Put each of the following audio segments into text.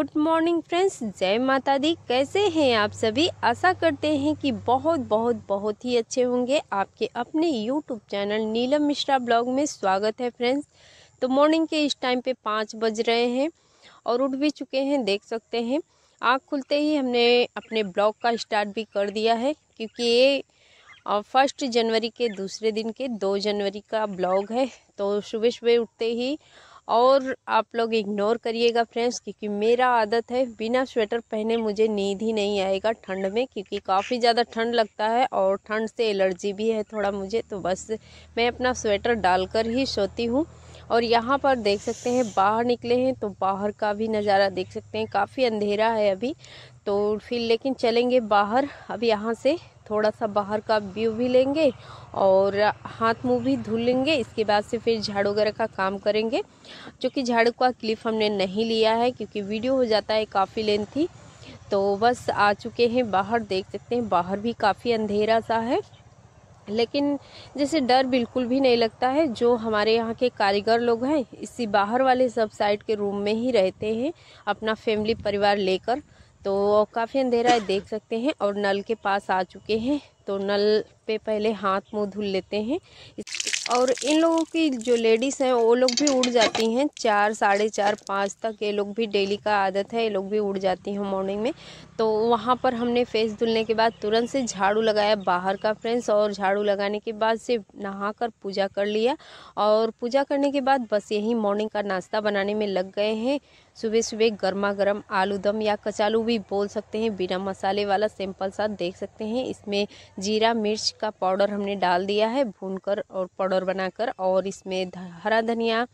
good morning friends जय माता दी कैसे हैं आप सभी आशा करते हैं कि बहुत बहुत बहुत ही अच्छे होंगे आपके अपने YouTube channel Neelam Mishra blog में स्वागत है फ्रेंड्स तो मॉर्निंग के इस टाइम पे पाँच बज रहे हैं और उठ भी चुके हैं देख सकते हैं आँख खुलते ही हमने अपने ब्लॉग का स्टार्ट भी कर दिया है क्योंकि ये फर्स्ट जनवरी के दूसरे दिन के दो जनवरी का ब्लॉग है तो सुबह सुबह उठते ही और आप लोग इग्नोर करिएगा फ्रेंड्स क्योंकि मेरा आदत है बिना स्वेटर पहने मुझे नींद ही नहीं आएगा ठंड में क्योंकि काफ़ी ज़्यादा ठंड लगता है और ठंड से एलर्जी भी है थोड़ा मुझे तो बस मैं अपना स्वेटर डालकर ही सोती हूँ और यहाँ पर देख सकते हैं बाहर निकले हैं तो बाहर का भी नज़ारा देख सकते हैं काफ़ी अंधेरा है अभी तो फिर लेकिन चलेंगे बाहर अब यहाँ से थोड़ा सा बाहर का व्यू भी लेंगे और हाथ मुंह भी धुल लेंगे इसके बाद से फिर झाड़ू वगैरह का काम करेंगे जो कि झाड़ू का क्लिप हमने नहीं लिया है क्योंकि वीडियो हो जाता है काफ़ी लेंथी तो बस आ चुके हैं बाहर देख सकते हैं बाहर भी काफ़ी अंधेरा सा है लेकिन जैसे डर बिल्कुल भी नहीं लगता है जो हमारे यहाँ के कारीगर लोग हैं इसी बाहर वाले सब साइड के रूम में ही रहते हैं अपना फैमिली परिवार लेकर तो काफ़ी अंधेरा है देख सकते हैं और नल के पास आ चुके हैं तो नल पे पहले हाथ मुंह धुल लेते हैं और इन लोगों की जो लेडीज़ हैं वो लोग भी उड़ जाती हैं चार साढ़े चार पाँच तक ये लोग भी डेली का आदत है ये लोग भी उड़ जाती हैं मॉर्निंग में तो वहाँ पर हमने फेस धुलने के बाद तुरंत से झाड़ू लगाया बाहर का फ्रेंड्स और झाड़ू लगाने के बाद से नहा कर पूजा कर लिया और पूजा करने के बाद बस यही मॉर्निंग का नाश्ता बनाने में लग गए हैं सुबह सुबह गर्मा गर्म आलू दम या कचालू भी बोल सकते हैं बिना मसाले वाला सिंपल सा देख सकते हैं इसमें जीरा मिर्च का पाउडर हमने डाल दिया है भून कर और पाउडर बनाकर और इसमें हरा धनिया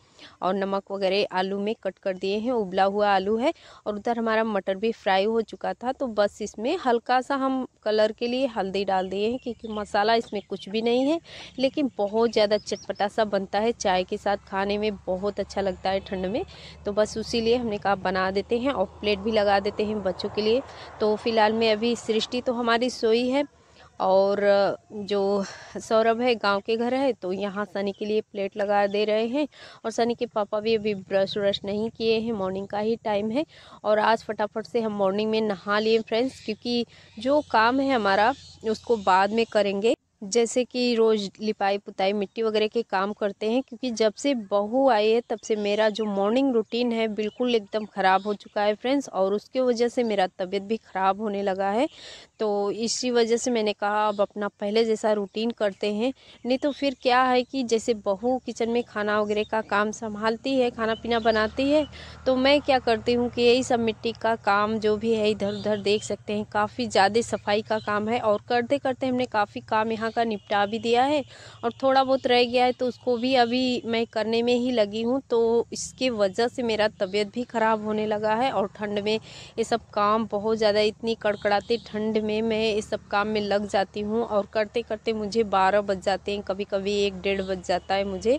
और नमक वगैरह आलू में कट कर दिए हैं उबला हुआ आलू है और उधर हमारा मटर भी फ्राई हो चुका था तो बस इसमें हल्का सा हम कलर के लिए हल्दी डाल दिए हैं क्योंकि मसाला इसमें कुछ भी नहीं है लेकिन बहुत ज़्यादा चटपटा सा बनता है चाय के साथ खाने में बहुत अच्छा लगता है ठंड में तो बस उसी लिए हमने कहा बना देते हैं और प्लेट भी लगा देते हैं बच्चों के लिए तो फ़िलहाल में अभी सृष्टि तो हमारी सोई है और जो सौरभ है गांव के घर है तो यहाँ सनी के लिए प्लेट लगा दे रहे हैं और सनी के पापा भी अभी ब्रश व्रश नहीं किए हैं मॉर्निंग का ही टाइम है और आज फटाफट से हम मॉर्निंग में नहा लिए फ्रेंड्स क्योंकि जो काम है हमारा उसको बाद में करेंगे जैसे कि रोज़ लिपाई पुताई मिट्टी वगैरह के काम करते हैं क्योंकि जब से बहू आई है तब से मेरा जो मॉर्निंग रूटीन है बिल्कुल एकदम ख़राब हो चुका है फ्रेंड्स और उसके वजह से मेरा तबीयत भी ख़राब होने लगा है तो इसी वजह से मैंने कहा अब अपना पहले जैसा रूटीन करते हैं नहीं तो फिर क्या है कि जैसे बहू किचन में खाना वगैरह का काम संभालती है खाना पीना बनाती है तो मैं क्या करती हूँ कि यही सब मिट्टी का काम जो भी है इधर उधर देख सकते हैं काफ़ी ज़्यादा सफाई का काम है और करते करते हमने काफ़ी काम यहाँ का निपटा भी दिया है और थोड़ा बहुत रह गया है तो उसको भी अभी मैं करने में ही लगी हूँ तो इसके वजह से मेरा तबीयत भी ख़राब होने लगा है और ठंड में ये सब काम बहुत ज़्यादा इतनी कड़कड़ाती ठंड में मैं ये सब काम में लग जाती हूँ और करते करते मुझे बारह बज जाते हैं कभी कभी एक डेढ़ बज जाता है मुझे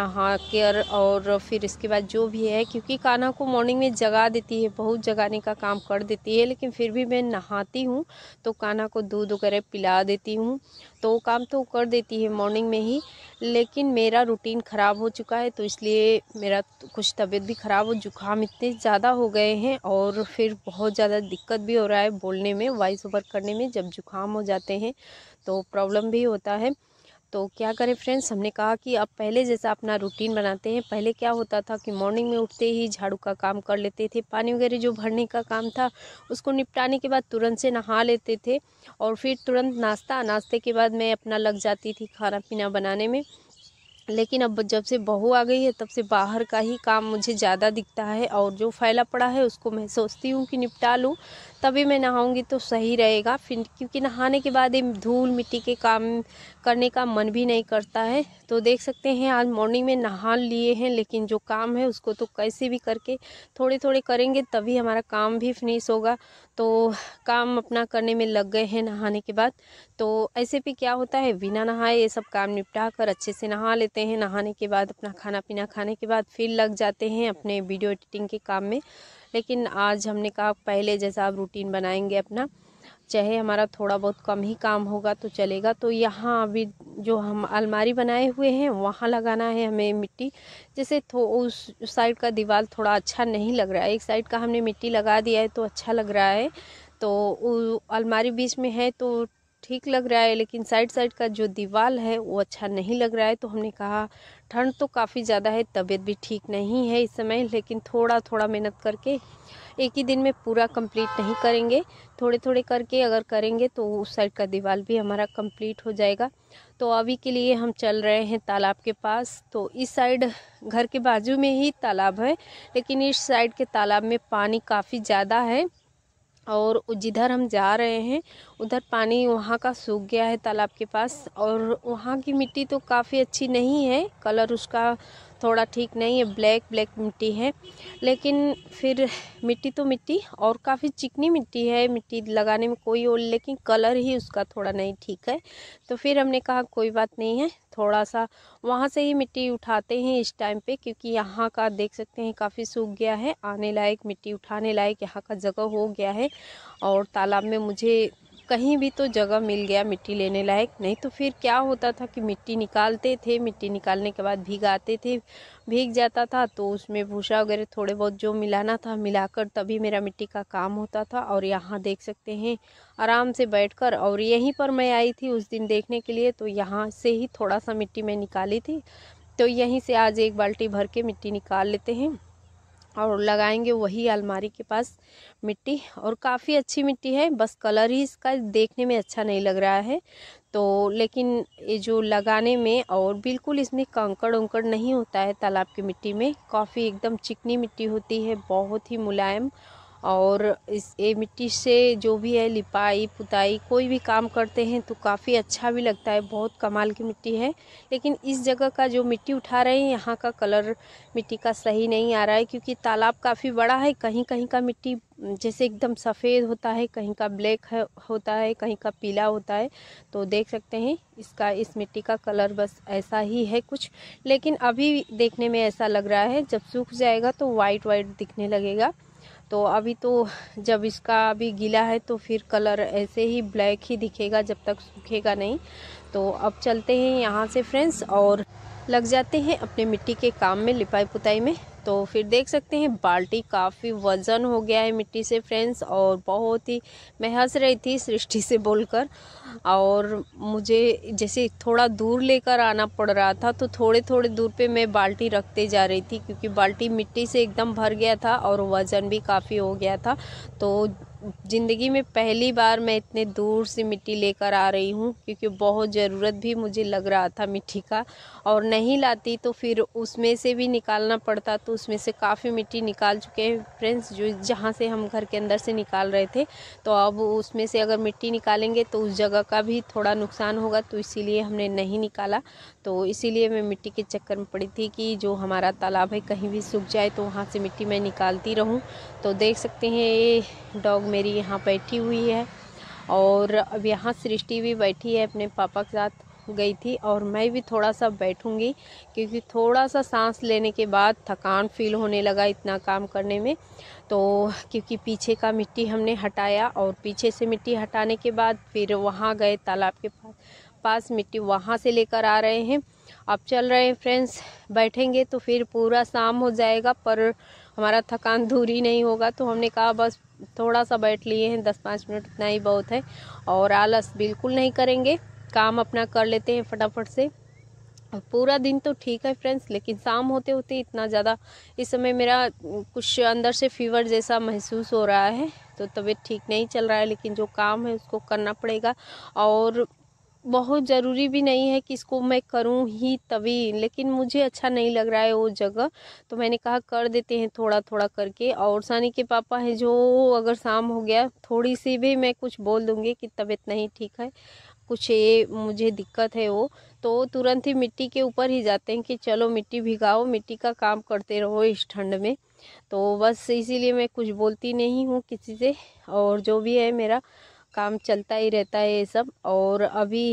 नहा कर और फिर इसके बाद जो भी है क्योंकि काना को मॉर्निंग में जगा देती है बहुत जगाने का काम कर देती है लेकिन फिर भी मैं नहाती हूँ तो काना को दूध वगैरह पिला देती हूँ तो काम तो कर देती है मॉर्निंग में ही लेकिन मेरा रूटीन ख़राब हो चुका है तो इसलिए मेरा तो कुछ तबीयत भी ख़राब हो जुकाम इतने ज़्यादा हो गए हैं और फिर बहुत ज़्यादा दिक्कत भी हो रहा है बोलने में वॉइस ओवर करने में जब जुकाम हो जाते हैं तो प्रॉब्लम भी होता है तो क्या करें फ्रेंड्स हमने कहा कि अब पहले जैसा अपना रूटीन बनाते हैं पहले क्या होता था कि मॉर्निंग में उठते ही झाड़ू का काम कर लेते थे पानी वगैरह जो भरने का काम था उसको निपटाने के बाद तुरंत से नहा लेते थे और फिर तुरंत नाश्ता नाश्ते के बाद मैं अपना लग जाती थी खाना पीना बनाने में लेकिन अब जब से बहू आ गई है तब से बाहर का ही काम मुझे ज़्यादा दिखता है और जो फैला पड़ा है उसको मैं सोचती हूँ कि निपटा लूँ तभी मैं नहाऊँगी तो सही रहेगा फिर क्योंकि नहाने के बाद धूल मिट्टी के काम करने का मन भी नहीं करता है तो देख सकते हैं आज मॉर्निंग में नहा लिए हैं लेकिन जो काम है उसको तो कैसे भी करके थोड़े थोड़े करेंगे तभी हमारा काम भी फिनिश होगा तो काम अपना करने में लग गए हैं नहाने के बाद तो ऐसे भी क्या होता है बिना नहाए ये सब काम निपटा कर अच्छे से नहा लेते करते हैं नहाने के बाद अपना खाना पीना खाने के बाद फिर लग जाते हैं अपने वीडियो एडिटिंग के काम में लेकिन आज हमने कहा पहले जैसा आप रूटीन बनाएंगे अपना चाहे हमारा थोड़ा बहुत कम ही काम होगा तो चलेगा तो यहाँ अभी जो हम अलमारी बनाए हुए हैं वहाँ लगाना है हमें मिट्टी जैसे उस साइड का दीवार थोड़ा अच्छा नहीं लग रहा है एक साइड का हमने मिट्टी लगा दिया है तो अच्छा लग रहा है तो अलमारी बीच में है तो ठीक लग रहा है लेकिन साइड साइड का जो दीवार है वो अच्छा नहीं लग रहा है तो हमने कहा ठंड तो काफ़ी ज़्यादा है तबीयत भी ठीक नहीं है इस समय लेकिन थोड़ा थोड़ा मेहनत करके एक ही दिन में पूरा कंप्लीट नहीं करेंगे थोड़े थोड़े करके अगर करेंगे तो उस साइड का दीवार भी हमारा कंप्लीट हो जाएगा तो अभी के लिए हम चल रहे हैं तालाब के पास तो इस साइड घर के बाजू में ही तालाब है लेकिन इस साइड के तालाब में पानी काफ़ी ज़्यादा है और जिधर हम जा रहे हैं उधर पानी वहाँ का सूख गया है तालाब के पास और वहाँ की मिट्टी तो काफ़ी अच्छी नहीं है कलर उसका थोड़ा ठीक नहीं है ब्लैक ब्लैक मिट्टी है लेकिन फिर मिट्टी तो मिट्टी और काफ़ी चिकनी मिट्टी है मिट्टी लगाने में कोई और लेकिन कलर ही उसका थोड़ा नहीं ठीक है तो फिर हमने कहा कोई बात नहीं है थोड़ा सा वहाँ से ही मिट्टी उठाते हैं इस टाइम पे क्योंकि यहाँ का देख सकते हैं काफ़ी सूख गया है आने लायक मिट्टी उठाने लायक यहाँ का जगह हो गया है और तालाब में मुझे कहीं भी तो जगह मिल गया मिट्टी लेने लायक नहीं तो फिर क्या होता था कि मिट्टी निकालते थे मिट्टी निकालने के बाद भीगाते थे भीग जाता था तो उसमें भूसा वगैरह थोड़े बहुत जो मिलाना था मिलाकर तभी मेरा मिट्टी का काम होता था और यहाँ देख सकते हैं आराम से बैठकर और यहीं पर मैं आई थी उस दिन देखने के लिए तो यहाँ से ही थोड़ा सा मिट्टी मैं निकाली थी तो यहीं से आज एक बाल्टी भर के मिट्टी निकाल लेते हैं और लगाएंगे वही अलमारी के पास मिट्टी और काफ़ी अच्छी मिट्टी है बस कलर ही इसका देखने में अच्छा नहीं लग रहा है तो लेकिन ये जो लगाने में और बिल्कुल इसमें कंकड़ उंकड़ नहीं होता है तालाब की मिट्टी में काफ़ी एकदम चिकनी मिट्टी होती है बहुत ही मुलायम और इस ये मिट्टी से जो भी है लिपाई पुताई कोई भी काम करते हैं तो काफ़ी अच्छा भी लगता है बहुत कमाल की मिट्टी है लेकिन इस जगह का जो मिट्टी उठा रहे हैं यहाँ का कलर मिट्टी का सही नहीं आ रहा है क्योंकि तालाब काफ़ी बड़ा है कहीं कहीं का मिट्टी जैसे एकदम सफ़ेद होता है कहीं का ब्लैक है होता है कहीं का पीला होता है तो देख सकते हैं इसका इस मिट्टी का कलर बस ऐसा ही है कुछ लेकिन अभी देखने में ऐसा लग रहा है जब सूख जाएगा तो वाइट वाइट दिखने लगेगा तो अभी तो जब इसका अभी गीला है तो फिर कलर ऐसे ही ब्लैक ही दिखेगा जब तक सूखेगा नहीं तो अब चलते हैं यहाँ से फ्रेंड्स और लग जाते हैं अपने मिट्टी के काम में लिपाई पुताई में तो फिर देख सकते हैं बाल्टी काफ़ी वज़न हो गया है मिट्टी से फ्रेंड्स और बहुत ही मैं हंस रही थी सृष्टि से बोलकर और मुझे जैसे थोड़ा दूर लेकर आना पड़ रहा था तो थोड़े थोड़े दूर पे मैं बाल्टी रखते जा रही थी क्योंकि बाल्टी मिट्टी से एकदम भर गया था और वज़न भी काफ़ी हो गया था तो ज़िंदगी में पहली बार मैं इतने दूर से मिट्टी लेकर आ रही हूँ क्योंकि बहुत ज़रूरत भी मुझे लग रहा था मिट्टी का और नहीं लाती तो फिर उसमें से भी निकालना पड़ता तो उसमें से काफ़ी मिट्टी निकाल चुके हैं फ्रेंड्स जो जहाँ से हम घर के अंदर से निकाल रहे थे तो अब उसमें से अगर मिट्टी निकालेंगे तो उस जगह का भी थोड़ा नुकसान होगा तो इसीलिए हमने नहीं निकाला तो इसीलिए मैं मिट्टी के चक्कर में पड़ी थी कि जो हमारा तालाब है कहीं भी सूख जाए तो वहाँ से मिट्टी मैं निकालती रहूँ तो देख सकते हैं ये डॉग मेरी यहाँ बैठी हुई है और अब यहाँ सृष्टि भी बैठी है अपने पापा के साथ गई थी और मैं भी थोड़ा सा बैठूंगी क्योंकि थोड़ा सा सांस लेने के बाद थकान फील होने लगा इतना काम करने में तो क्योंकि पीछे का मिट्टी हमने हटाया और पीछे से मिट्टी हटाने के बाद फिर वहाँ गए तालाब के पास पास मिट्टी वहाँ से लेकर आ रहे हैं अब चल रहे हैं फ्रेंड्स बैठेंगे तो फिर पूरा शाम हो जाएगा पर हमारा थकान दूर ही नहीं होगा तो हमने कहा बस थोड़ा सा बैठ लिए हैं दस पाँच मिनट इतना ही बहुत है और आलस बिल्कुल नहीं करेंगे काम अपना कर लेते हैं फटाफट से पूरा दिन तो ठीक है फ्रेंड्स लेकिन शाम होते होते इतना ज़्यादा इस समय मेरा कुछ अंदर से फीवर जैसा महसूस हो रहा है तो तबीयत ठीक नहीं चल रहा है लेकिन जो काम है उसको करना पड़ेगा और बहुत ज़रूरी भी नहीं है कि इसको मैं करूं ही तभी लेकिन मुझे अच्छा नहीं लग रहा है वो जगह तो मैंने कहा कर देते हैं थोड़ा थोड़ा करके और सानी के पापा हैं जो अगर शाम हो गया थोड़ी सी भी मैं कुछ बोल दूँगी कि तबीयत नहीं ठीक है कुछ ये मुझे दिक्कत है वो तो तुरंत ही मिट्टी के ऊपर ही जाते हैं कि चलो मिट्टी भिगाओ मिट्टी का काम करते रहो इस ठंड में तो बस इसीलिए मैं कुछ बोलती नहीं हूँ किसी से और जो भी है मेरा काम चलता ही रहता है ये सब और अभी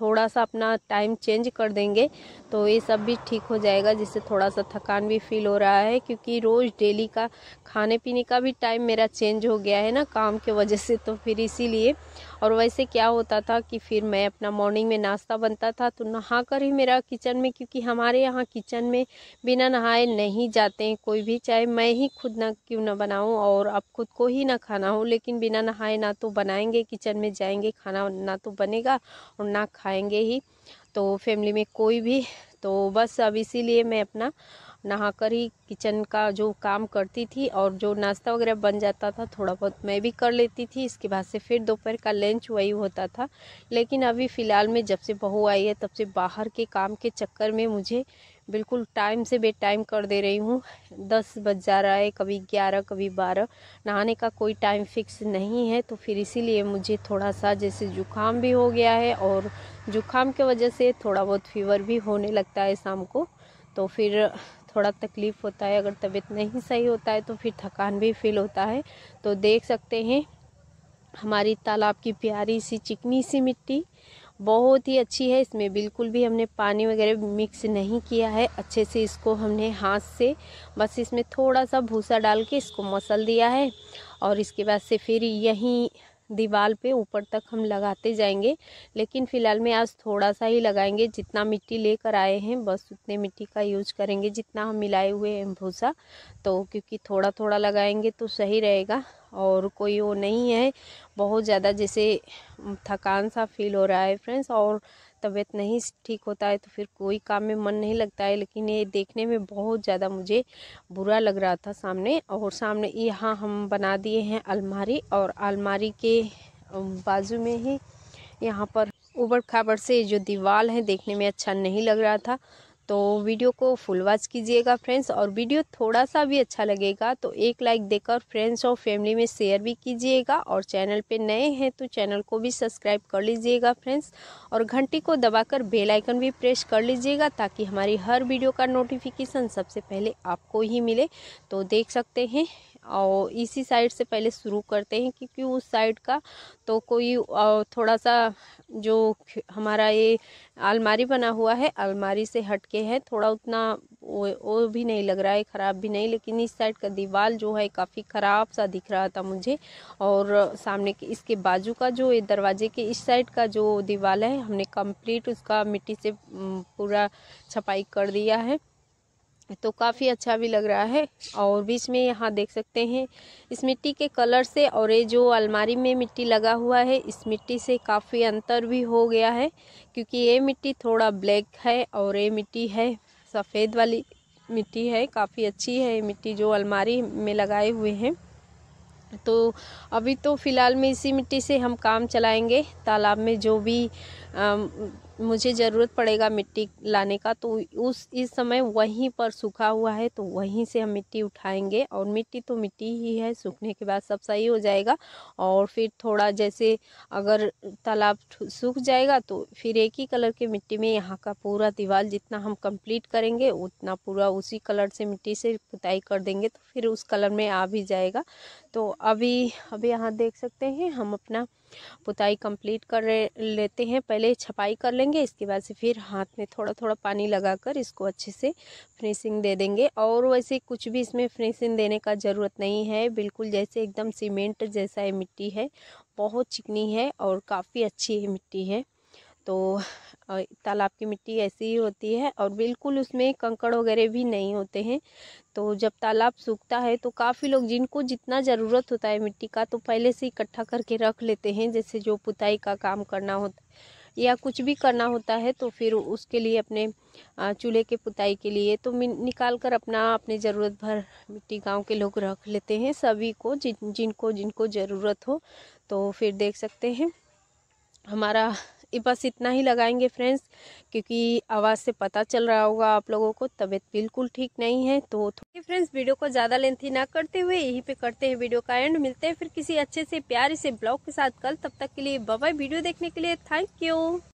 थोड़ा सा अपना टाइम चेंज कर देंगे तो ये सब भी ठीक हो जाएगा जिससे थोड़ा सा थकान भी फील हो रहा है क्योंकि रोज़ डेली का खाने पीने का भी टाइम मेरा चेंज हो गया है ना काम के वजह से तो फिर इसीलिए और वैसे क्या होता था कि फिर मैं अपना मॉर्निंग में नाश्ता बनता था तो नहा कर ही मेरा किचन में क्योंकि हमारे यहाँ किचन में बिना नहाए नहीं जाते हैं कोई भी चाहे मैं ही खुद ना क्यों ना बनाऊँ और अब खुद को ही ना खाना हो लेकिन बिना नहाए ना तो बनाएंगे किचन में जाएंगे खाना ना तो बनेगा और ना खाएंगे ही तो फैमिली में कोई भी तो बस अब इसीलिए मैं अपना नहाकर ही किचन का जो काम करती थी और जो नाश्ता वगैरह बन जाता था थोड़ा बहुत मैं भी कर लेती थी इसके बाद से फिर दोपहर का लंच वही होता था लेकिन अभी फ़िलहाल में जब से बहू आई है तब से बाहर के काम के चक्कर में मुझे बिल्कुल टाइम से बेटाइम टाइम कर दे रही हूँ दस बज जा रहा है कभी ग्यारह कभी बारह नहाने का कोई टाइम फिक्स नहीं है तो फिर इसीलिए मुझे थोड़ा सा जैसे जुकाम भी हो गया है और जुकाम के वजह से थोड़ा बहुत फीवर भी होने लगता है शाम को तो फिर थोड़ा तकलीफ़ होता है अगर तबीयत नहीं सही होता है तो फिर थकान भी फील होता है तो देख सकते हैं हमारी तालाब की प्यारी सी चिकनी सी मिट्टी बहुत ही अच्छी है इसमें बिल्कुल भी हमने पानी वगैरह मिक्स नहीं किया है अच्छे से इसको हमने हाथ से बस इसमें थोड़ा सा भूसा डाल के इसको मसल दिया है और इसके बाद से फिर यहीं दीवार पे ऊपर तक हम लगाते जाएंगे लेकिन फ़िलहाल में आज थोड़ा सा ही लगाएंगे जितना मिट्टी लेकर आए हैं बस उतने मिट्टी का यूज करेंगे जितना हम मिलाए हुए हैं भूसा तो क्योंकि थोड़ा थोड़ा लगाएंगे तो सही रहेगा और कोई वो नहीं है बहुत ज़्यादा जैसे थकान सा फील हो रहा है फ्रेंड्स और तबीयत नहीं ठीक होता है तो फिर कोई काम में मन नहीं लगता है लेकिन ये देखने में बहुत ज़्यादा मुझे बुरा लग रहा था सामने और सामने यहाँ हम बना दिए हैं अलमारी और अलमारी के बाजू में ही यहाँ पर उबड़ खाबड़ से जो दीवार है देखने में अच्छा नहीं लग रहा था तो वीडियो को फुल वॉच कीजिएगा फ्रेंड्स और वीडियो थोड़ा सा भी अच्छा लगेगा तो एक लाइक देकर फ्रेंड्स और फैमिली में शेयर भी कीजिएगा और चैनल पे नए हैं तो चैनल को भी सब्सक्राइब कर लीजिएगा फ्रेंड्स और घंटी को दबाकर बेल आइकन भी प्रेस कर लीजिएगा ताकि हमारी हर वीडियो का नोटिफिकेशन सबसे पहले आपको ही मिले तो देख सकते हैं और इसी साइड से पहले शुरू करते हैं क्योंकि उस साइड का तो कोई थोड़ा सा जो हमारा ये अलमारी बना हुआ है अलमारी से हट के है थोड़ा उतना वो, वो भी नहीं लग रहा है ख़राब भी नहीं लेकिन इस साइड का दीवार जो है काफ़ी ख़राब सा दिख रहा था मुझे और सामने के इसके बाजू का जो ये दरवाजे के इस साइड का जो दीवार है हमने कंप्लीट उसका मिट्टी से पूरा छपाई कर दिया है तो काफ़ी अच्छा भी लग रहा है और बीच में यहाँ देख सकते हैं इस मिट्टी के कलर से और ये जो अलमारी में मिट्टी लगा हुआ है इस मिट्टी से काफ़ी अंतर भी हो गया है क्योंकि ये मिट्टी थोड़ा ब्लैक है और ये मिट्टी है सफ़ेद वाली मिट्टी है काफ़ी अच्छी है ये मिट्टी जो अलमारी में लगाए हुए हैं तो अभी तो फ़िलहाल में इसी मिट्टी से हम काम चलाएँगे तालाब में जो भी आ, मुझे ज़रूरत पड़ेगा मिट्टी लाने का तो उस इस समय वहीं पर सूखा हुआ है तो वहीं से हम मिट्टी उठाएंगे और मिट्टी तो मिट्टी ही है सूखने के बाद सब सही हो जाएगा और फिर थोड़ा जैसे अगर तालाब सूख जाएगा तो फिर एक ही कलर के मिट्टी में यहाँ का पूरा दीवार जितना हम कंप्लीट करेंगे उतना पूरा उसी कलर से मिट्टी से पुताई कर देंगे तो फिर उस कलर में आ भी जाएगा तो अभी अभी यहाँ देख सकते हैं हम अपना पुताई कंप्लीट कर लेते हैं पहले छपाई कर लेंगे इसके बाद से फिर हाथ में थोड़ा थोड़ा पानी लगाकर इसको अच्छे से फिनिशिंग दे देंगे और वैसे कुछ भी इसमें फिनिशिंग देने का ज़रूरत नहीं है बिल्कुल जैसे एकदम सीमेंट जैसा ये मिट्टी है बहुत चिकनी है और काफ़ी अच्छी मिट्टी है तो तालाब की मिट्टी ऐसी ही होती है और बिल्कुल उसमें कंकड़ वगैरह भी नहीं होते हैं तो जब तालाब सूखता है तो काफ़ी लोग जिनको जितना ज़रूरत होता है मिट्टी का तो पहले से इकट्ठा करके रख लेते हैं जैसे जो पुताई का काम करना होता या कुछ भी करना होता है तो फिर उसके लिए अपने चूल्हे के पुताई के लिए तो निकाल कर अपना अपने ज़रूरत भर मिट्टी गांव के लोग रख लेते हैं सभी को जिन जिनको जिनको ज़रूरत हो तो फिर देख सकते हैं हमारा बस इतना ही लगाएंगे फ्रेंड्स क्योंकि आवाज़ से पता चल रहा होगा आप लोगों को तबीयत बिल्कुल ठीक नहीं है तो फ्रेंड्स वीडियो को ज़्यादा लेंथी ना करते हुए यहीं पे करते हैं वीडियो का एंड मिलते हैं फिर किसी अच्छे से प्यारे से ब्लॉग के साथ कल तब तक के लिए बाबा वीडियो देखने के लिए थैंक यू